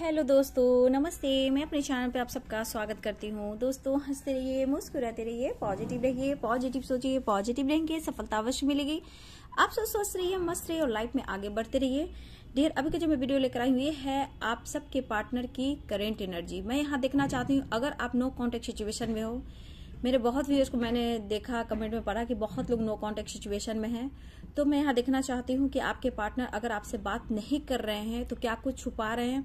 hello दोस्तों नमस्ते मैं अपने चैनल पे आप सबका स्वागत करती हूँ दोस्तों हंसते रहिए मुस्कुराते रहिए पॉजिटिव रहिए पॉजिटिव सोचिए पॉजिटिव रहेंगे सफलता अवश्य मिलेगी आप सब स्वस्थ रहिए मस्त रहिए और लाइफ में आगे बढ़ते रहिए ढेर अभी का जो मैं वीडियो लेकर आई हुई है आप सबके पार्टनर की करेंट एनर्जी मैं यहाँ देखना चाहती हूँ अगर आप नो कॉन्टेक्ट सिचुएशन में हो मेरे बहुत व्यूअर्स को मैंने देखा कमेंट में पढ़ा कि बहुत लोग नो कॉन्टेक्ट सिचुएशन में हैं तो मैं यहाँ देखना चाहती हूँ कि आपके पार्टनर अगर आपसे बात नहीं कर रहे हैं तो क्या कुछ छुपा रहे हैं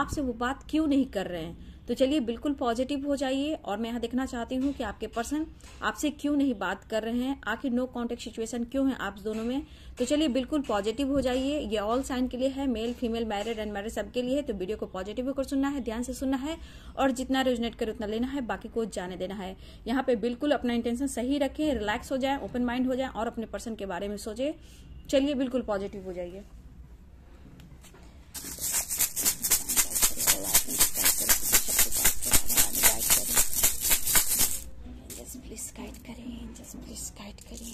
आपसे वो बात क्यों नहीं कर रहे हैं तो चलिए बिल्कुल पॉजिटिव हो जाइए और मैं यहाँ देखना चाहती हूँ कि आपके पर्सन आपसे क्यों नहीं बात कर रहे हैं आखिर नो कॉन्टेक्ट सिचुएशन क्यों है आप दोनों में तो चलिए बिल्कुल पॉजिटिव हो जाइए ये ऑल साइन के लिए है male female married and married सबके लिए है तो वीडियो को पॉजिटिव होकर सुनना है ध्यान से सुनना है और जितना रेजनेट करे उतना लेना है बाकी को जाने देना है यहाँ पे बिल्कुल अपना इंटेंशन सही रखें रिलैक्स हो जाए ओपन माइंड हो जाए और अपने पर्सन के बारे में सोचे चलिए बिल्कुल पॉजिटिव हो जाइए प्लीज़ गाइड करें एंजल्स प्लीज़ गाइड करें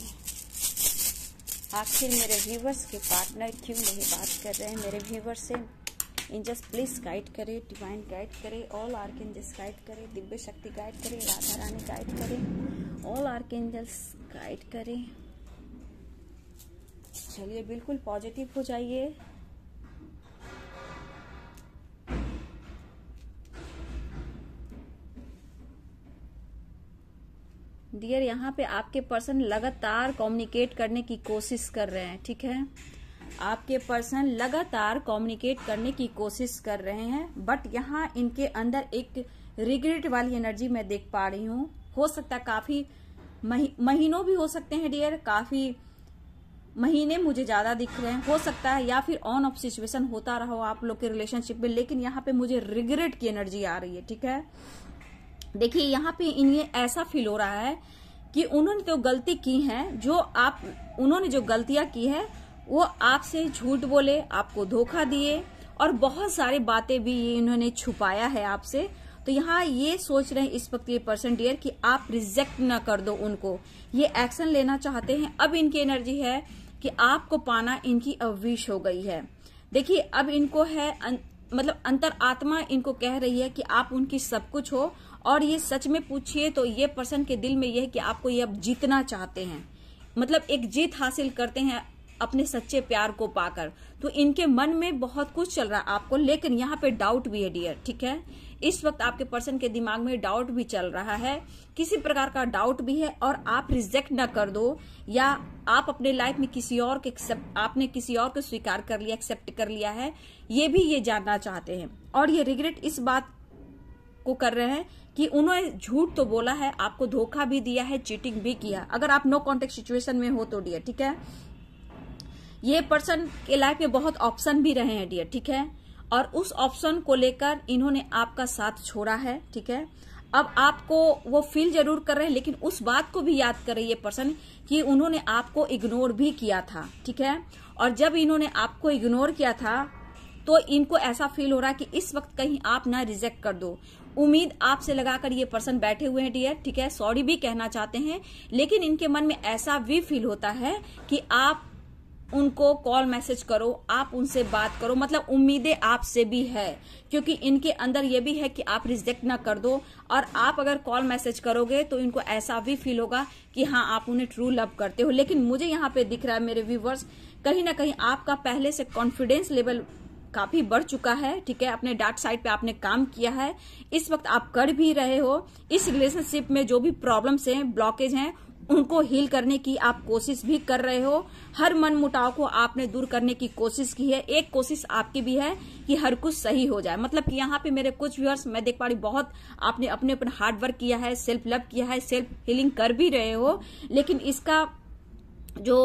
आखिर मेरे व्यूवर्स के पार्टनर क्यों नहीं बात कर रहे हैं मेरे व्यूवर्स से इन जस्ट प्लीज़ गाइड करे डिवाइन गाइड करे ऑल आर्क एंजल्स गाइड करे दिव्य शक्ति गाइड करे राधा रानी गाइड करे ऑल आर्क एंजल्स गाइड करे चलिए बिल्कुल पॉजिटिव हो जाइए डियर यहाँ पे आपके पर्सन लगातार कम्युनिकेट करने की कोशिश कर रहे हैं ठीक है आपके पर्सन लगातार कम्युनिकेट करने की कोशिश कर रहे हैं बट यहाँ इनके अंदर एक रिग्रेट वाली एनर्जी मैं देख पा रही हूँ हो सकता है काफी महीनों भी हो सकते हैं डियर काफी महीने मुझे ज्यादा दिख रहे हैं हो सकता है या फिर ऑन ऑफ सिचुएशन होता रहो आप लोग के रिलेशनशिप में लेकिन यहाँ पे मुझे रिग्रेट की एनर्जी आ रही है ठीक है देखिए यहाँ पे इन्हें ऐसा फील हो रहा है कि उन्होंने तो गलती की है जो आप उन्होंने जो गलतियां की है वो आपसे झूठ बोले आपको धोखा दिए और बहुत सारी बातें भी ये इन्होंने छुपाया है आपसे तो यहाँ ये सोच रहे हैं इस वक्त ये पर्सन डियर कि आप रिजेक्ट ना कर दो उनको ये एक्शन लेना चाहते हैं अब इनकी एनर्जी है कि आपको पाना इनकी अविश हो गई है देखिए अब इनको है अन, अं, मतलब अंतर आत्मा इनको कह रही है कि आप उनकी सब कुछ हो और ये सच में पूछिए तो ये पर्सन के दिल में यह है कि आपको ये अब जीतना चाहते हैं मतलब एक जीत हासिल करते हैं अपने सच्चे प्यार को पाकर तो इनके मन में बहुत कुछ चल रहा है आपको लेकिन यहाँ पे डाउट भी है डियर ठीक है इस वक्त आपके पर्सन के दिमाग में डाउट भी चल रहा है किसी प्रकार का डाउट भी है और आप रिजेक्ट ना कर दो या आप अपने लाइफ में किसी और के आपने किसी और को स्वीकार कर लिया एक्सेप्ट कर लिया है ये भी ये जानना चाहते हैं और ये रिग्रेट इस बात को कर रहे हैं कि उन्होंने झूठ तो बोला है आपको धोखा भी दिया है चीटिंग भी किया अगर आप नो कॉन्टेक्ट सिचुएशन में हो तो डियर ठीक है ये पर्सन के लाइफ में बहुत ऑप्शन भी रहे हैं डियर ठीक है और उस ऑप्शन को लेकर इन्होंने आपका साथ छोड़ा है ठीक है अब आपको वो फील जरूर कर रहे हैं लेकिन उस बात को भी याद कर रही है पर्सन कि उन्होंने आपको इग्नोर भी किया था ठीक है और जब इन्होंने आपको इग्नोर किया था तो इनको ऐसा फील हो रहा है कि इस वक्त कहीं आप ना रिजेक्ट कर दो उम्मीद आपसे लगाकर ये पर्सन बैठे हुए हैं डियर ठीक है सॉरी भी कहना चाहते हैं लेकिन इनके मन में ऐसा भी फील होता है कि आप उनको कॉल मैसेज करो आप उनसे बात करो मतलब उम्मीदें आपसे भी है क्योंकि इनके अंदर ये भी है कि आप रिजेक्ट ना कर दो और आप अगर कॉल मैसेज करोगे तो इनको ऐसा भी फील होगा कि हाँ आप उन्हें ट्रू लव करते हो लेकिन मुझे यहाँ पे दिख रहा है मेरे व्यूवर्स कहीं ना कहीं आपका पहले से कॉन्फिडेंस लेवल काफी बढ़ चुका है ठीक है अपने डार्क साइड पे आपने काम किया है इस वक्त आप कर भी रहे हो इस रिलेशनशिप में जो भी प्रॉब्लम्स हैं ब्लॉकेज हैं उनको हील करने की आप कोशिश भी कर रहे हो हर मन मुटाव को आपने दूर करने की कोशिश की है एक कोशिश आपकी भी है कि हर कुछ सही हो जाए मतलब कि यहाँ पे मेरे कुछ व्यूअर्स मैं देख पा रही बहुत आपने अपने अपने हार्डवर्क किया है सेल्फ लव किया है सेल्फ हीलिंग कर भी रहे हो लेकिन इसका जो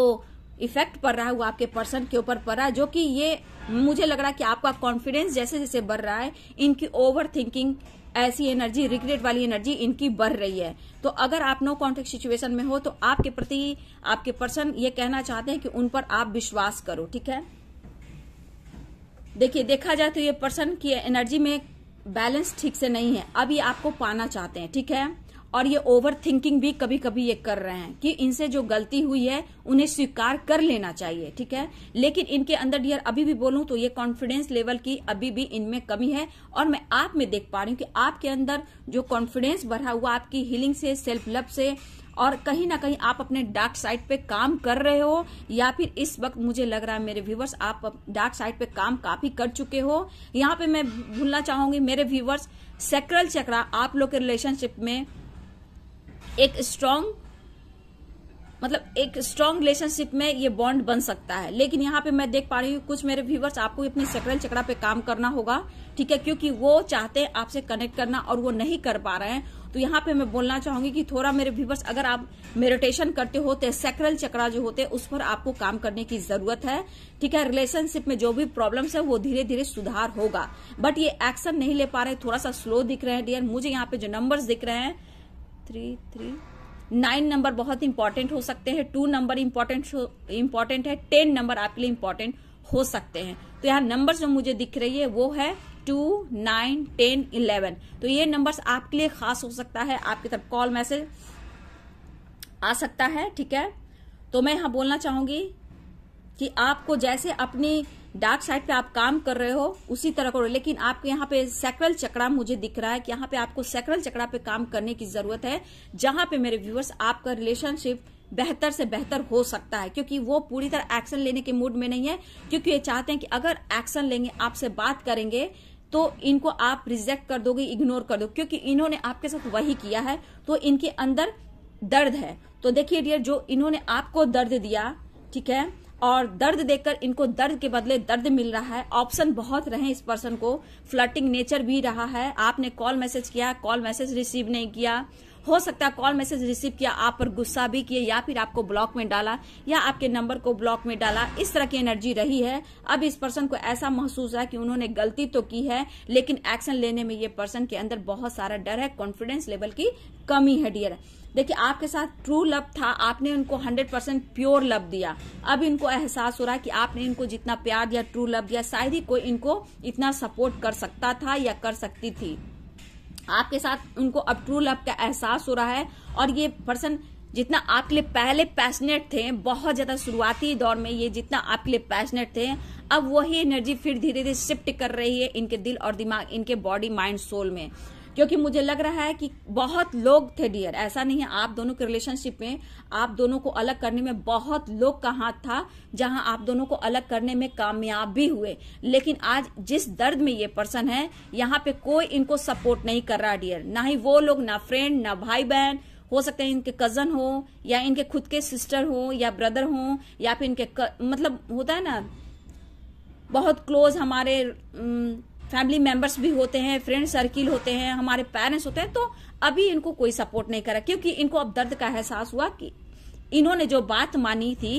इफेक्ट पड़ रहा है वो आपके पर्सन के ऊपर पड़ रहा है जो कि ये मुझे लग रहा है कि आपका कॉन्फिडेंस जैसे जैसे बढ़ रहा है इनकी ओवर थिंकिंग ऐसी एनर्जी रिग्रेट वाली एनर्जी इनकी बढ़ रही है तो अगर आप नो कॉन्टेक्ट सिचुएशन में हो तो आपके प्रति आपके पर्सन ये कहना चाहते हैं कि उन पर आप विश्वास करो ठीक है देखिए देखा जाए तो ये पर्सन की एनर्जी में बैलेंस ठीक से नहीं है अब ये आपको पाना चाहते हैं ठीक है और ये ओवर थिंकिंग भी कभी कभी ये कर रहे हैं कि इनसे जो गलती हुई है उन्हें स्वीकार कर लेना चाहिए ठीक है लेकिन इनके अंदर डियर अभी भी बोलूं तो ये कॉन्फिडेंस लेवल की अभी भी इनमें कमी है और मैं आप में देख पा रही हूँ कि आपके अंदर जो कॉन्फिडेंस बढ़ा हुआ आपकी हीलिंग से सेल्फ लव से और कहीं ना कहीं आप अपने डार्क साइड पे काम कर रहे हो या फिर इस वक्त मुझे लग रहा है मेरे व्यूवर्स आप डार्क साइड पे काम काफी कर चुके हो यहाँ पे मैं भूलना चाहूंगी मेरे व्यूवर्स सेक्रल चक्रा आप लोग के रिलेशनशिप में एक स्ट्रांग मतलब एक स्ट्रांग रिलेशनशिप में ये बॉन्ड बन सकता है लेकिन यहाँ पे मैं देख पा रही हूँ कुछ मेरे व्यूवर्स आपको अपने सेक्रेल चकड़ा पे काम करना होगा ठीक है क्योंकि वो चाहते हैं आपसे कनेक्ट करना और वो नहीं कर पा रहे हैं तो यहाँ पे मैं बोलना चाहूंगी कि थोड़ा मेरे व्यूवर्स अगर आप मेडिटेशन करते होते सेक्रल चक्रा जो होते हैं उस पर आपको काम करने की जरूरत है ठीक है रिलेशनशिप में जो भी प्रॉब्लम्स है वो धीरे धीरे सुधार होगा बट ये एक्शन नहीं ले पा रहे थोड़ा सा स्लो दिख रहे हैं डियर मुझे यहाँ पे जो नंबर दिख रहे हैं थ्री थ्री नाइन नंबर बहुत इंपॉर्टेंट हो सकते हैं टू नंबर इंपॉर्टेंट इंपॉर्टेंट है टेन नंबर आपके लिए इंपॉर्टेंट हो सकते हैं तो यहाँ नंबर जो मुझे दिख रही है वो है टू नाइन टेन इलेवन तो ये नंबर्स आपके लिए खास हो सकता है आपकी तरफ कॉल मैसेज आ सकता है ठीक है तो मैं यहां बोलना चाहूंगी कि आपको जैसे अपनी डार्क साइड पे आप काम कर रहे हो उसी तरह करो लेकिन आपके यहाँ पे सेक्रल चक्रा मुझे दिख रहा है कि यहाँ पे आपको सेक्रल चक्रा पे काम करने की जरूरत है जहां पे मेरे व्यूअर्स आपका रिलेशनशिप बेहतर से बेहतर हो सकता है क्योंकि वो पूरी तरह एक्शन लेने के मूड में नहीं है क्योंकि ये चाहते हैं कि अगर एक्शन लेंगे आपसे बात करेंगे तो इनको आप रिजेक्ट कर दोगे इग्नोर कर दो क्योंकि इन्होंने आपके साथ वही किया है तो इनके अंदर दर्द है तो देखिए डियर जो इन्होंने आपको दर्द दिया ठीक है और दर्द देखकर इनको दर्द के बदले दर्द मिल रहा है ऑप्शन बहुत रहे इस पर्सन को फ्लटिंग नेचर भी रहा है आपने कॉल मैसेज किया कॉल मैसेज रिसीव नहीं किया हो सकता है कॉल मैसेज रिसीव किया आप पर गुस्सा भी किए या फिर आपको ब्लॉक में डाला या आपके नंबर को ब्लॉक में डाला इस तरह की एनर्जी रही है अब इस पर्सन को ऐसा महसूस है कि उन्होंने गलती तो की है लेकिन एक्शन लेने में ये पर्सन के अंदर बहुत सारा डर है कॉन्फिडेंस लेवल की कमी है डियर देखिए आपके साथ ट्रू लव था आपने उनको 100 परसेंट प्योर लव दिया अब इनको एहसास हो रहा है कि आपने इनको जितना प्यार दिया ट्रू लव दिया शायद ही कोई इनको इतना सपोर्ट कर सकता था या कर सकती थी आपके साथ उनको अब ट्रू लव का एहसास हो रहा है और ये पर्सन जितना आपके लिए पहले पैशनेट थे बहुत ज्यादा शुरुआती दौर में ये जितना आपके लिए पैशनेट थे अब वही एनर्जी फिर धीरे धीरे शिफ्ट कर रही है इनके दिल और दिमाग इनके बॉडी माइंड सोल में क्योंकि मुझे लग रहा है कि बहुत लोग थे डियर ऐसा नहीं है आप दोनों के रिलेशनशिप में आप दोनों को अलग करने में बहुत लोग का हाथ था जहां आप दोनों को अलग करने में कामयाब भी हुए लेकिन आज जिस दर्द में ये पर्सन है यहाँ पे कोई इनको सपोर्ट नहीं कर रहा डियर ना ही वो लोग ना फ्रेंड ना भाई बहन हो सकते हैं इनके कजन हो या इनके खुद के सिस्टर हो या ब्रदर हो या फिर इनके कर... मतलब होता है ना बहुत क्लोज हमारे न, फैमिली मेंबर्स भी होते हैं फ्रेंड सर्किल होते हैं हमारे पेरेंट्स होते हैं तो अभी इनको कोई सपोर्ट नहीं करा क्योंकि इनको अब दर्द का एहसास हुआ कि इन्होंने जो बात मानी थी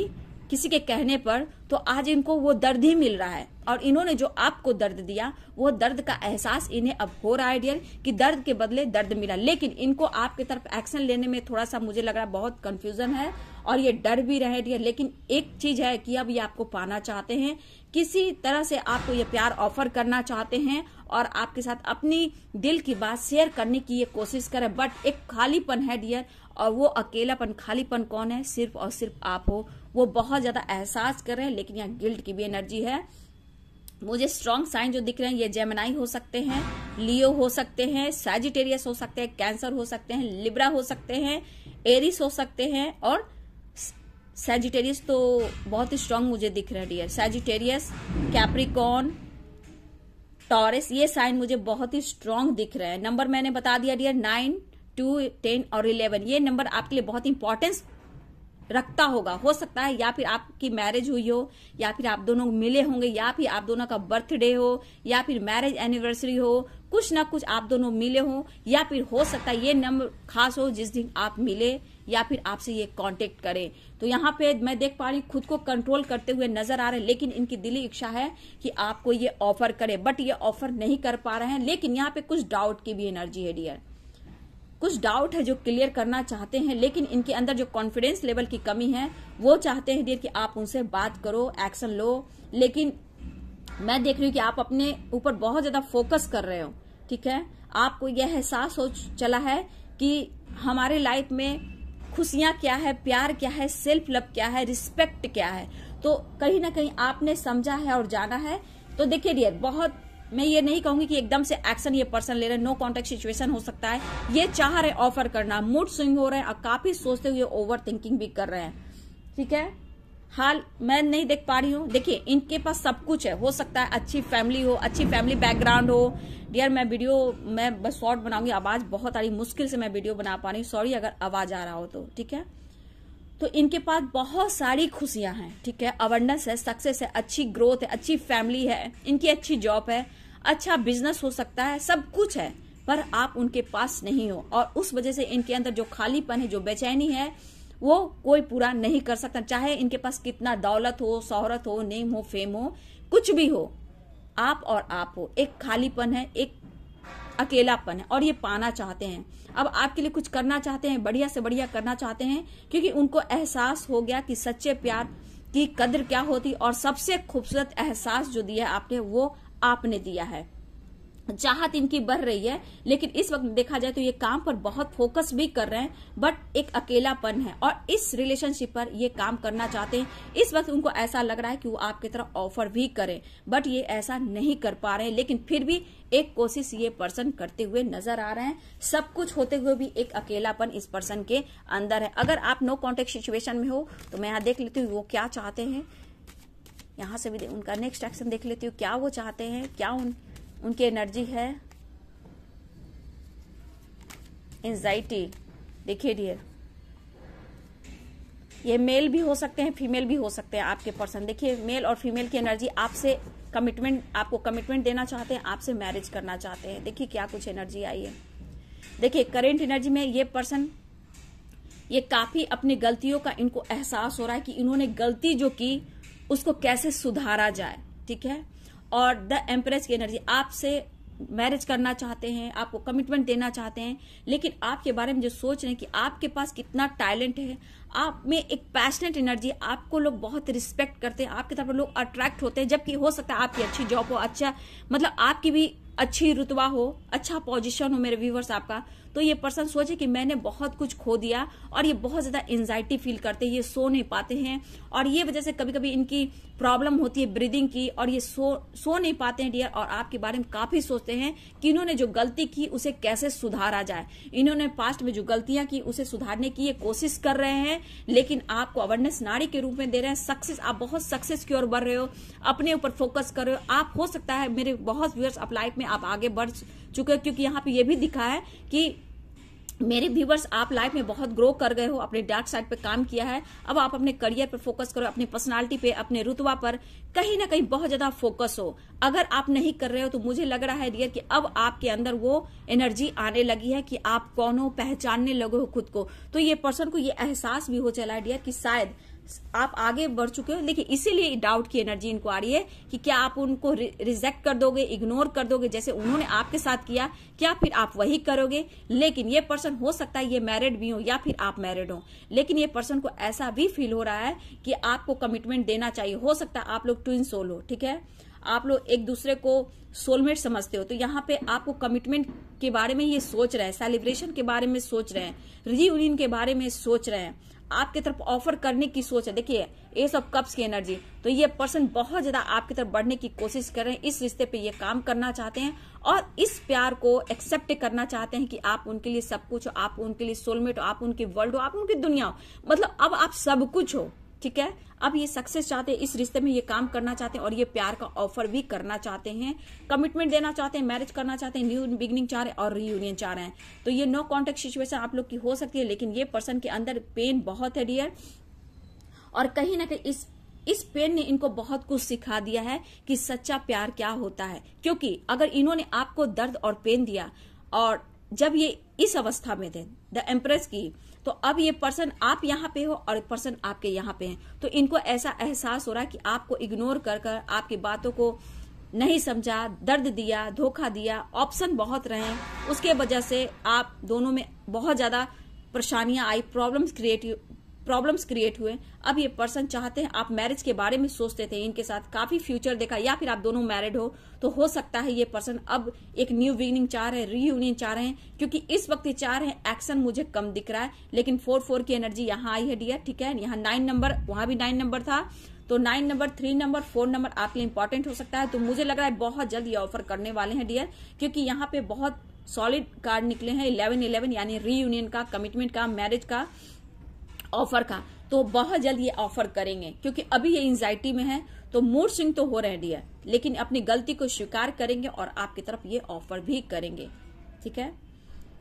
किसी के कहने पर तो आज इनको वो दर्द ही मिल रहा है और इन्होंने जो आपको दर्द दिया वो दर्द का एहसास इन्हें अब हो रहा है डियर कि दर्द के बदले दर्द मिला लेकिन इनको आपके तरफ एक्शन लेने में थोड़ा सा मुझे लग रहा है बहुत कंफ्यूजन है और ये डर भी रहे लेकिन एक चीज है कि अब ये आपको पाना चाहते हैं किसी तरह से आपको ये प्यार ऑफर करना चाहते हैं और आपके साथ अपनी दिल की बात शेयर करने की ये कोशिश करें बट एक खालीपन है डियर और वो अकेलापन खालीपन कौन है सिर्फ और सिर्फ आप हो वो बहुत ज्यादा एहसास कर रहे हैं लेकिन यहाँ गिल्ट की भी एनर्जी है मुझे स्ट्रॉन्ग साइन जो दिख रहे हैं ये जेमनाई हो सकते हैं लियो हो सकते हैं सैजिटेरियस हो सकते हैं कैंसर हो सकते हैं लिब्रा हो सकते हैं एरिस हो सकते हैं और सेजिटेरियस तो बहुत ही स्ट्रांग मुझे दिख रहा है डियर सेजिटेरियस कैप्रिकॉन टॉरस ये साइन मुझे बहुत ही स्ट्रांग दिख रहा है नंबर मैंने बता दिया डियर नाइन टू टेन और इलेवन ये नंबर आपके लिए बहुत इंपॉर्टेंस रखता होगा हो सकता है या फिर आपकी मैरिज हुई हो या फिर आप दोनों मिले होंगे या फिर आप दोनों का बर्थडे हो या फिर मैरिज एनिवर्सरी हो कुछ ना कुछ आप दोनों मिले हो या फिर हो सकता है ये नंबर खास हो जिस दिन आप मिले या फिर आपसे ये कांटेक्ट करें तो यहाँ पे मैं देख पा रही हूँ खुद को कंट्रोल करते हुए नजर आ रहे हैं लेकिन इनकी दिली इच्छा है कि आपको ये ऑफर करें बट ये ऑफर नहीं कर पा रहे हैं लेकिन यहाँ पे कुछ डाउट की भी एनर्जी है डियर कुछ डाउट है जो क्लियर करना चाहते हैं लेकिन इनके अंदर जो कॉन्फिडेंस लेवल की कमी है वो चाहते हैं डियर कि आप उनसे बात करो एक्शन लो लेकिन मैं देख रही हूँ कि आप अपने ऊपर बहुत ज्यादा फोकस कर रहे हो ठीक है आपको यह एहसास हो चला है कि हमारे लाइफ में खुशियां क्या है प्यार क्या है सेल्फ लव क्या है रिस्पेक्ट क्या है तो कहीं ना कहीं आपने समझा है और जाना है तो देखिए डियर बहुत मैं ये नहीं कहूंगी कि एकदम से एक्शन ये पर्सन ले रहे नो कॉन्टेक्ट सिचुएशन हो सकता है ये चाह रहे ऑफर करना मूड स्विंग हो रहे हैं और काफी सोचते हुए ओवर थिंकिंग भी कर रहे हैं ठीक है हाल मैं नहीं देख पा रही हूँ देखिए इनके पास सब कुछ है हो सकता है अच्छी फैमिली हो अच्छी फैमिली बैकग्राउंड हो डियर मैं वीडियो मैं बस शॉर्ट बनाऊंगी आवाज बहुत आ रही मुश्किल से मैं वीडियो बना पा रही हूँ सॉरी अगर आवाज आ रहा हो तो ठीक है तो इनके पास बहुत सारी खुशियां हैं ठीक है अवेयरनेस है सक्सेस है अच्छी ग्रोथ है अच्छी फैमिली है इनकी अच्छी जॉब है अच्छा बिजनेस हो सकता है सब कुछ है पर आप उनके पास नहीं हो और उस वजह से इनके अंदर जो खालीपन है जो बेचैनी है वो कोई पूरा नहीं कर सकता चाहे इनके पास कितना दौलत हो शोहरत हो नेम हो फेम हो कुछ भी हो आप और आप हो एक खालीपन है एक अकेलापन है और ये पाना चाहते हैं अब आपके लिए कुछ करना चाहते हैं बढ़िया से बढ़िया करना चाहते हैं क्योंकि उनको एहसास हो गया कि सच्चे प्यार की कदर क्या होती और सबसे खूबसूरत एहसास जो दिया आपने वो आपने दिया है चाहत इनकी बढ़ रही है लेकिन इस वक्त देखा जाए तो ये काम पर बहुत फोकस भी कर रहे हैं बट एक अकेलापन है और इस रिलेशनशिप पर ये काम करना चाहते हैं इस वक्त उनको ऐसा लग रहा है कि वो आपकी तरफ ऑफर भी करें बट ये ऐसा नहीं कर पा रहे हैं लेकिन फिर भी एक कोशिश ये पर्सन करते हुए नजर आ रहे हैं सब कुछ होते हुए भी एक अकेलापन इस पर्सन के अंदर है अगर आप नो कॉन्टेक्ट सिचुएशन में हो तो मैं यहाँ देख लेती हूँ वो क्या चाहते हैं यहाँ से भी उनका नेक्स्ट एक्शन देख लेती हूँ क्या वो चाहते हैं क्या उन उनकी एनर्जी है एंजाइटी देखिए डियर ये मेल भी हो सकते हैं फीमेल भी हो सकते हैं आपके पर्सन देखिए मेल और फीमेल की एनर्जी आपसे कमिटमेंट आपको कमिटमेंट देना चाहते हैं आपसे मैरिज करना चाहते हैं देखिए क्या कुछ एनर्जी आई है देखिए करेंट एनर्जी में ये पर्सन ये काफी अपनी गलतियों का इनको एहसास हो रहा है कि इन्होंने गलती जो की उसको कैसे सुधारा जाए ठीक है और द एम्प्रेस की एनर्जी आपसे मैरिज करना चाहते हैं आपको कमिटमेंट देना चाहते हैं लेकिन आपके बारे में जो सोच रहे हैं कि आपके पास कितना टैलेंट है आप में एक पैशनेट एनर्जी आपको लोग बहुत रिस्पेक्ट करते हैं आपके तरफ लोग अट्रैक्ट होते हैं जबकि हो सकता है आपकी अच्छी जॉब हो अच्छा मतलब आपकी भी अच्छी रुतवा हो अच्छा पोजिशन हो मेरे व्यूवर्स आपका तो ये पर्सन सोचे कि मैंने बहुत कुछ खो दिया और ये बहुत ज़्यादा एंजाइटी फील करते हैं ये सो नहीं पाते हैं और ये वजह से कभी कभी इनकी प्रॉब्लम होती है ब्रीदिंग की और ये सो सो नहीं पाते हैं डियर और आपके बारे में काफ़ी सोचते हैं कि इन्होंने जो गलती की उसे कैसे सुधारा जाए इन्होंने पास्ट में जो गलतियां की उसे सुधारने की ये कोशिश कर रहे हैं लेकिन आपको अवेयरनेस नारी के रूप में दे रहे हैं सक्सेस आप बहुत सक्सेस की ओर बढ़ रहे हो अपने ऊपर फोकस कर रहे हो आप हो सकता है मेरे बहुत व्यूअर्स आप लाइफ में आप आगे बढ़ चुके क्योंकि यहाँ पे ये भी दिखा है कि मेरे व्यूवर्स आप लाइफ में बहुत ग्रो कर गए हो अपने डार्क साइड पे काम किया है अब आप अपने करियर पे फोकस करो अपनी पर्सनालिटी पे अपने रुतवा पर कहीं ना कहीं बहुत ज्यादा फोकस हो अगर आप नहीं कर रहे हो तो मुझे लग रहा है डियर कि अब आपके अंदर वो एनर्जी आने लगी है कि आप कौन हो पहचानने लगे हो खुद को तो ये पर्सन को ये एहसास भी हो चला है डियर की शायद आप आगे बढ़ चुके हो लेकिन इसीलिए डाउट की एनर्जी इनको आ रही है कि क्या आप उनको रिजेक्ट कर दोगे इग्नोर कर दोगे जैसे उन्होंने आपके साथ किया क्या फिर आप वही करोगे लेकिन ये पर्सन हो सकता है ये मैरिड भी हो या फिर आप मैरिड हो लेकिन ये पर्सन को ऐसा भी फील हो रहा है कि आपको कमिटमेंट देना चाहिए हो सकता है आप लोग ट्विन सोल हो ठीक है आप लोग एक दूसरे को सोलमेट समझते हो तो यहाँ पे आपको कमिटमेंट के बारे में ये सोच रहे हैं सेलिब्रेशन के बारे में सोच रहे हैं रीयूनियन के बारे में सोच रहे हैं आपके तरफ ऑफर करने की सोच है देखिए एस ऑफ कप्स की एनर्जी तो ये पर्सन बहुत ज्यादा आपकी तरफ बढ़ने की कोशिश कर रहे हैं इस रिश्ते पे ये काम करना चाहते हैं और इस प्यार को एक्सेप्ट करना चाहते हैं कि आप उनके लिए सब कुछ हो आप उनके लिए सोलमेट हो आप उनकी वर्ल्ड हो आप उनकी दुनिया हो मतलब अब आप सब कुछ हो ठीक है अब ये सक्सेस चाहते हैं इस रिश्ते में ये काम करना चाहते हैं और ये प्यार का ऑफर भी करना चाहते हैं कमिटमेंट देना चाहते हैं मैरिज करना चाहते हैं न्यू बिगनिंग चाह रहे हैं और रीयूनियन चाह रहे हैं तो ये नो कॉन्टेक्ट सिचुएशन आप लोग की हो सकती है लेकिन ये पर्सन के अंदर पेन बहुत है डियर और कहीं ना कहीं इस इस पेन ने इनको बहुत कुछ सिखा दिया है कि सच्चा प्यार क्या होता है क्योंकि अगर इन्होंने आपको दर्द और पेन दिया और जब ये इस अवस्था में थे द एम्प्रेस की तो अब ये पर्सन आप यहाँ पे हो और पर्सन आपके यहाँ पे है तो इनको ऐसा एहसास हो रहा है कि आपको इग्नोर कर कर आपकी बातों को नहीं समझा दर्द दिया धोखा दिया ऑप्शन बहुत रहे उसके वजह से आप दोनों में बहुत ज्यादा परेशानियां आई प्रॉब्लम्स क्रिएट प्रॉब्लम्स क्रिएट हुए अब ये पर्सन चाहते हैं आप मैरिज के बारे में सोचते थे इनके साथ काफी फ्यूचर देखा या फिर आप दोनों मैरिड हो तो हो सकता है ये पर्सन अब एक न्यू बिगिनिंग चाह रहे हैं रीयूनियन चाह रहे हैं क्योंकि इस वक्त ये चाह रहे हैं एक्शन मुझे कम दिख रहा है लेकिन फोर फोर की एनर्जी यहाँ आई है डियर ठीक है यहाँ नाइन नंबर वहां भी नाइन नंबर था तो nine number three number four number आपके लिए इंपॉर्टेंट हो सकता है तो मुझे लग रहा है बहुत जल्द ये ऑफर करने वाले हैं डियर क्योंकि यहाँ पे बहुत सॉलिड कार्ड निकले हैं इलेवन इलेवन यानी रीयूनियन का कमिटमेंट का मैरिज का ऑफर का तो बहुत जल्द ये ऑफर करेंगे क्योंकि अभी ये एंजाइटी में है तो मूड स्विंग तो हो रहे डियर लेकिन अपनी गलती को स्वीकार करेंगे और आपकी तरफ ये ऑफर भी करेंगे ठीक है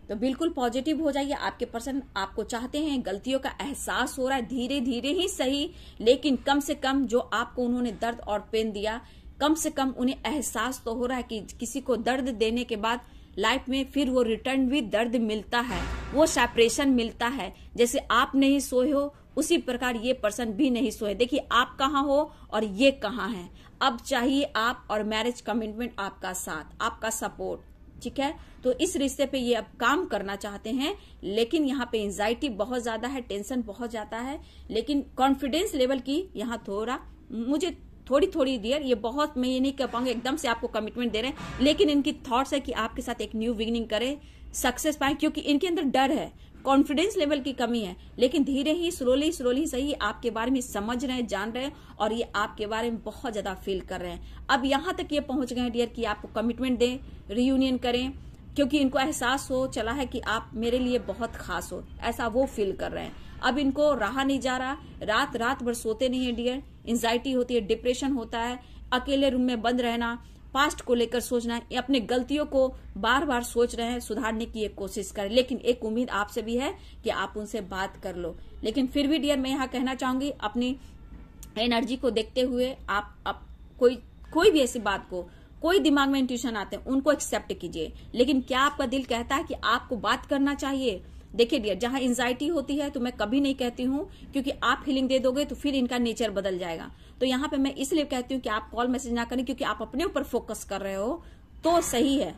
तो बिल्कुल पॉजिटिव हो जाइए आपके पर्सन आपको चाहते हैं गलतियों का एहसास हो रहा है धीरे धीरे ही सही लेकिन कम से कम जो आपको उन्होंने दर्द और पेन दिया कम से कम उन्हें एहसास तो हो रहा है कि किसी को दर्द देने के बाद लाइफ में फिर वो रिटर्न भी दर्द मिलता है वो सेपरेशन मिलता है जैसे आप नहीं सोए हो उसी प्रकार ये पर्सन भी नहीं सोए देखिए आप कहाँ हो और ये कहाँ है अब चाहिए आप और मैरिज कमिटमेंट आपका साथ आपका सपोर्ट ठीक है तो इस रिश्ते पे ये अब काम करना चाहते हैं लेकिन यहाँ पे एंजाइटी बहुत ज्यादा है टेंशन बहुत ज्यादा है लेकिन कॉन्फिडेंस लेवल की यहाँ थोड़ा मुझे थोड़ी थोड़ी देर ये बहुत मैं ये नहीं कह पाऊंगी एकदम से आपको कमिटमेंट दे रहे हैं लेकिन इनकी थॉट्स है कि आपके साथ एक न्यू बिगनिंग करें सक्सेस पाए क्योंकि इनके अंदर डर है कॉन्फिडेंस लेवल की कमी है लेकिन धीरे ही स्लोली स्लोली सही आपके बारे में समझ रहे हैं जान रहे हैं और ये आपके बारे में बहुत ज्यादा फील कर रहे हैं अब यहां तक ये पहुंच गए डियर कि आपको कमिटमेंट दें रियूनियन करें क्योंकि इनको एहसास हो चला है कि आप मेरे लिए बहुत खास हो ऐसा वो फील कर रहे हैं अब इनको रहा नहीं जा रहा रात रात भर सोते नहीं है डियर एंजाइटी होती है डिप्रेशन होता है अकेले रूम में बंद रहना पास्ट को लेकर सोचना है अपने गलतियों को बार बार सोच रहे हैं सुधारने की एक कोशिश करें लेकिन एक उम्मीद आपसे भी है कि आप उनसे बात कर लो लेकिन फिर भी डियर मैं यहाँ कहना चाहूंगी अपनी एनर्जी को देखते हुए आप, आप कोई कोई भी ऐसी बात को कोई दिमाग में इंट्यूशन आते हैं उनको एक्सेप्ट कीजिए लेकिन क्या आपका दिल कहता है कि आपको बात करना चाहिए देखिए डियर जहां एंजाइटी होती है तो मैं कभी नहीं कहती हूँ क्योंकि आप हीलिंग दे दोगे तो फिर इनका नेचर बदल जाएगा तो यहाँ पे मैं इसलिए कहती हूँ कि आप कॉल मैसेज ना करें क्योंकि आप अपने ऊपर फोकस कर रहे हो तो सही है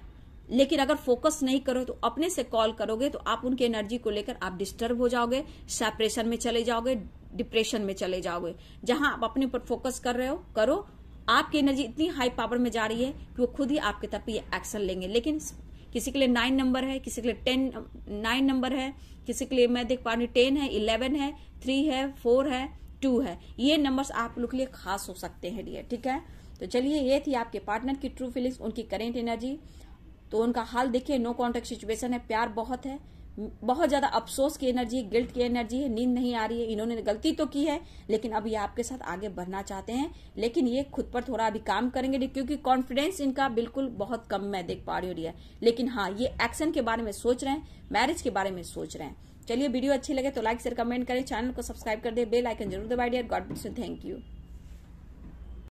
लेकिन अगर फोकस नहीं करो तो अपने से कॉल करोगे तो आप उनकी एनर्जी को लेकर आप डिस्टर्ब हो जाओगे सेपरेशन में चले जाओगे डिप्रेशन में चले जाओगे जहां आप अपने ऊपर फोकस कर रहे हो करो आपकी एनर्जी इतनी हाई पावर में जा रही है कि वो खुद ही आपके तरफ ये एक्शन लेंगे लेकिन किसी के लिए नाइन नंबर है किसी के लिए टेन नाइन नंबर है किसी के लिए मैं देख पा रही हूँ टेन है इलेवन है थ्री है फोर है टू है ये नंबर्स आप लोग के लिए खास हो सकते हैं डियर ठीक है तो चलिए ये थी आपके पार्टनर की ट्रू फीलिंग्स उनकी करेंट एनर्जी तो उनका हाल देखिए नो कॉन्टेक्ट सिचुएशन है प्यार बहुत है बहुत ज्यादा अफसोस की एनर्जी है गिल्ट की एनर्जी है नींद नहीं आ रही है इन्होंने गलती तो की है लेकिन अब ये आपके साथ आगे बढ़ना चाहते हैं लेकिन ये खुद पर थोड़ा अभी काम करेंगे क्योंकि कॉन्फिडेंस इनका बिल्कुल बहुत कम मैं देख पा रही हो रही है लेकिन हाँ ये एक्शन के बारे में सोच रहे हैं मैरिज के बारे में सोच रहे हैं चलिए वीडियो अच्छी लगे तो लाइक शेयर कमेंट करें चैनल को सब्सक्राइब कर दे बेल आइकन जरूर दबाई God bless you thank you